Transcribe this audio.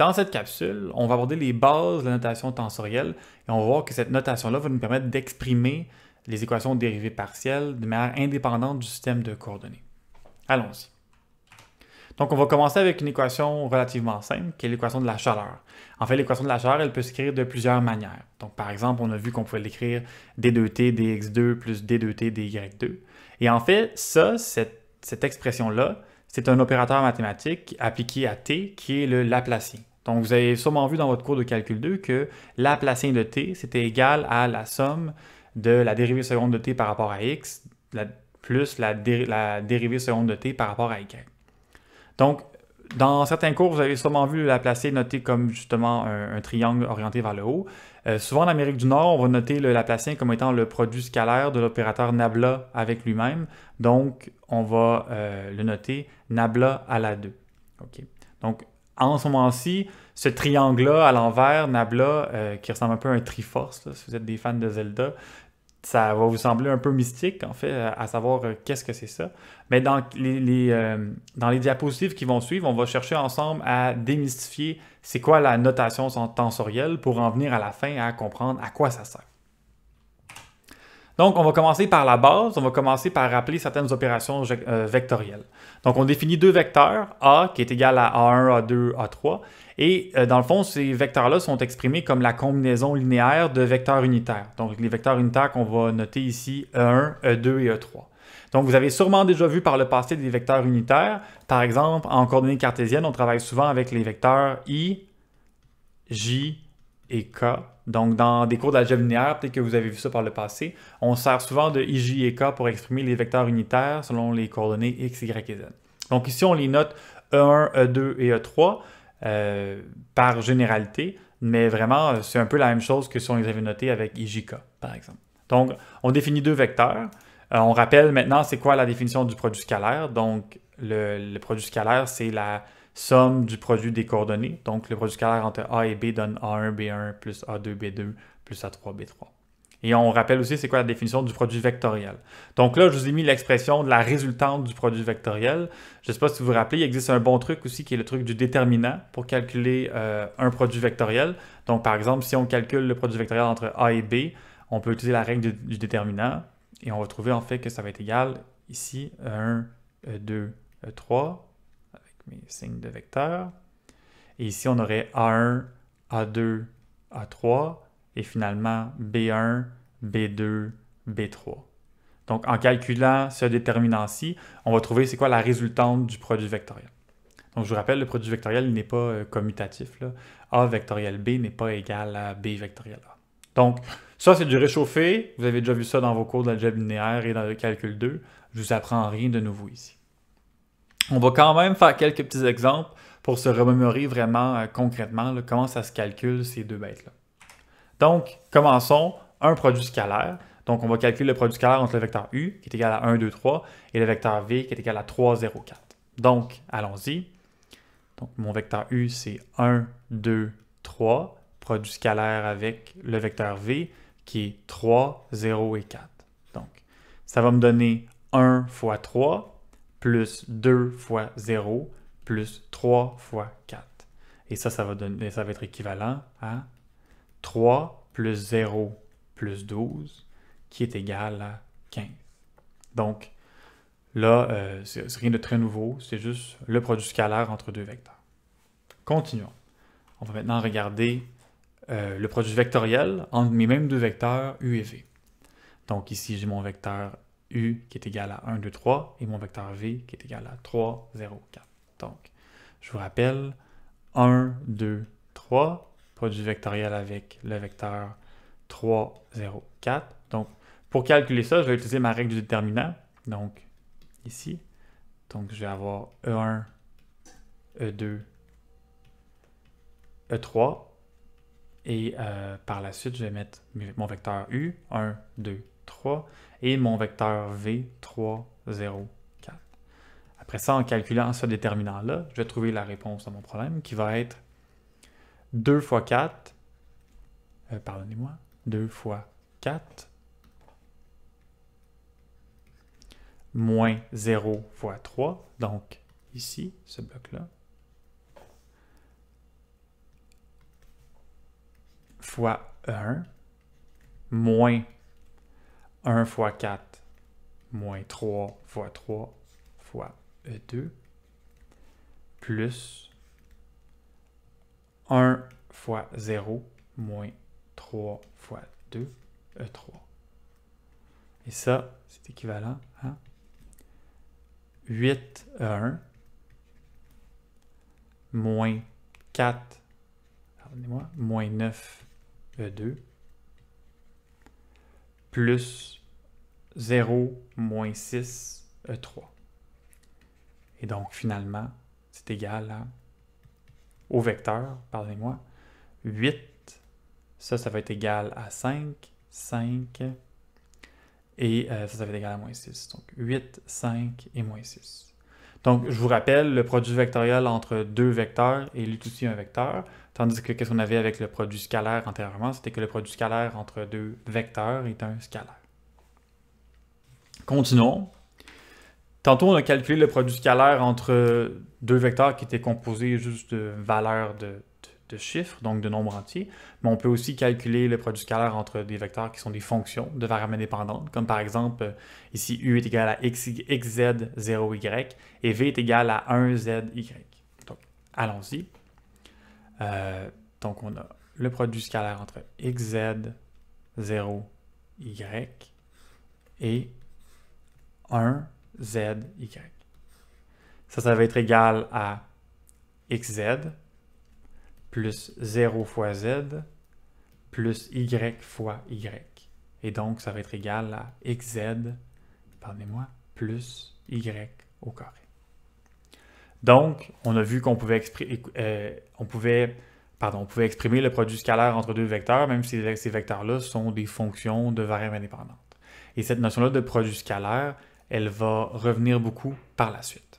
Dans cette capsule, on va aborder les bases de la notation tensorielle et on va voir que cette notation-là va nous permettre d'exprimer les équations dérivées partielles de manière indépendante du système de coordonnées. Allons-y. Donc, on va commencer avec une équation relativement simple, qui est l'équation de la chaleur. En fait, l'équation de la chaleur, elle peut s'écrire de plusieurs manières. Donc, par exemple, on a vu qu'on pouvait l'écrire d2t dx2 plus d2t dy2. Et en fait, ça, cette, cette expression-là, c'est un opérateur mathématique appliqué à t, qui est le Laplacien. Donc, vous avez sûrement vu dans votre cours de calcul 2 que la de t, c'était égal à la somme de la dérivée seconde de t par rapport à x plus la, dérivée seconde de t par rapport à y. Donc, dans certains cours, vous avez sûrement vu la noté comme justement un, triangle orienté vers le haut. Euh, souvent en Amérique du Nord, on va noter le Laplacien comme étant le produit scalaire de l'opérateur Nabla avec lui-même. Donc, on va euh, le noter Nabla à la 2. Ok, Donc, en ce moment-ci, ce triangle-là à l'envers, Nabla, euh, qui ressemble un peu à un Triforce, si vous êtes des fans de Zelda, ça va vous sembler un peu mystique, en fait, à savoir euh, qu'est-ce que c'est ça. Mais dans les, euh, dans les diapositives qui vont suivre, on va chercher ensemble à démystifier c'est quoi la notation sensorielle pour en venir à la fin à comprendre à quoi ça sert. Donc, on va commencer par la base, on va commencer par rappeler certaines opérations euh, vectorielles. Donc, on définit deux vecteurs, A qui est égal à A1, A2, A3, et euh, dans le fond, ces vecteurs-là sont exprimés comme la combinaison linéaire de vecteurs unitaires. Donc, les vecteurs unitaires qu'on va noter ici, E1, E2 et E3. Donc, vous avez sûrement déjà vu par le passé des vecteurs unitaires. Par exemple, en coordonnées cartésiennes, on travaille souvent avec les vecteurs I, J, et Donc, dans des cours d'algèbre linéaire, peut-être que vous avez vu ça par le passé, on sert souvent de IJ et K pour exprimer les vecteurs unitaires selon les coordonnées X, Y et Z. Donc ici, on les note E1, E2 et E3 euh, par généralité, mais vraiment, euh, c'est un peu la même chose que si on les avait notés avec IJK, par exemple. Donc, on définit deux vecteurs. Euh, on rappelle maintenant c'est quoi la définition du produit scalaire. Donc, le produit scalaire, c'est la, somme du produit des coordonnées. Donc, le produit scalaire entre A et B donne A1, B1 plus A2, B2 plus A3, B3. Et on rappelle aussi c'est quoi la définition du produit vectoriel. Donc là, je vous ai mis l'expression de la résultante du produit vectoriel. Je ne sais pas si vous vous rappelez, il existe un bon truc aussi qui est le truc du déterminant pour calculer euh, un produit vectoriel. Donc par exemple, si on calcule le produit vectoriel entre A et B, on peut utiliser la règle du, déterminant et on va trouver en fait que ça va être égal ici à 1, 2, 3, mes signes de vecteur. Et ici, on aurait A1, A2, A3 et finalement B1, B2, B3. Donc, en calculant ce déterminant-ci, on va trouver c'est quoi la résultante du produit vectoriel. Donc, je vous rappelle, le produit vectoriel n'est pas euh, commutatif. A vectoriel B n'est pas égal à B vectoriel A. Donc, ça, c'est du réchauffé. Vous avez déjà vu ça dans vos cours d'algèbre linéaire et dans le calcul 2. Je ne vous apprends rien de nouveau ici. On va quand même faire quelques petits exemples pour se remémorer vraiment euh, concrètement comment ça se calcule ces deux bêtes-là. Donc, commençons un produit scalaire. Donc, on va calculer le produit scalaire entre le vecteur U, qui est égal à 1, 2, 3, et le vecteur V, qui est égal à 3, 0, 4. Donc, allons-y. Donc, mon vecteur U, c'est 1, 2, 3, produit scalaire avec le vecteur V, qui est 3, 0 et 4. Donc, ça va me donner 1 fois 3, plus 2 fois 0 plus 3 fois 4. Et ça, ça va, donner, ça va être équivalent à 3 plus 0 plus 12 qui est égal à 15. Donc là, euh, c'est rien de très nouveau, c'est juste le produit scalaire entre deux vecteurs. Continuons. On va maintenant regarder euh, le produit vectoriel entre mes mêmes deux vecteurs U et V. Donc ici, j'ai mon vecteur U qui est égal à 1, 2, 3 et mon vecteur V qui est égal à 3, 0, 4. Donc, je vous rappelle, 1, 2, 3, produit vectoriel avec le vecteur 3, 0, 4. Donc, pour calculer ça, je vais utiliser ma règle du déterminant. Donc, ici. Donc, je vais avoir E1, E2, E3. Et euh, par la suite, je vais mettre mon vecteur U, 1, 2, 3 et mon vecteur V, 3, 0, 4. Après ça, en calculant ce déterminant-là, je vais trouver la réponse à mon problème qui va être 2 fois 4, euh, pardonnez-moi, 2 fois 4, moins 0 fois 3, donc ici, ce bloc-là, fois 1, moins 1 x 4 moins 3 fois 3 fois 2 plus 1 fois 0 moins 3 fois 2 E3. Euh, Et ça, c'est équivalent à 8 E1 euh, moins 4, moi moins 9 E2 euh, plus 0 moins 6 E3. Et donc finalement, c'est égal au vecteur, pardonnez-moi, 8. Ça, ça va être égal à 5, 5. Et euh, ça, ça va être égal à moins 6. Donc 8, 5 et moins 6. Donc, je vous rappelle, le produit vectoriel entre deux vecteurs est lui aussi un vecteur, tandis que qu'est-ce qu'on avait avec le produit scalaire antérieurement, c'était que le produit scalaire entre deux vecteurs est un scalaire. Continuons. Tantôt, on a calculé le produit scalaire entre deux vecteurs qui étaient composés juste de valeurs de de chiffres, donc de nombres entiers, mais on peut aussi calculer le produit scalaire entre des vecteurs qui sont des fonctions de variables indépendantes, comme par exemple euh, ici U est égal à X, XZ, 0Y, et V est égal à 1ZY. Donc, allons-y. Euh, donc, on a le produit scalaire entre XZ, 0Y et 1ZY. Ça, ça va être égal à XZ, plus 0 fois z plus y fois y. Et donc, ça va être égal à xz, pardonnez-moi, plus y au carré. Donc, on a vu qu'on pouvait, exprimer, euh, on pouvait, pardon, on pouvait exprimer le produit scalaire entre deux vecteurs, même si ces vecteurs-là sont des fonctions de variables indépendantes. Et cette notion-là de produit scalaire, elle va revenir beaucoup par la suite.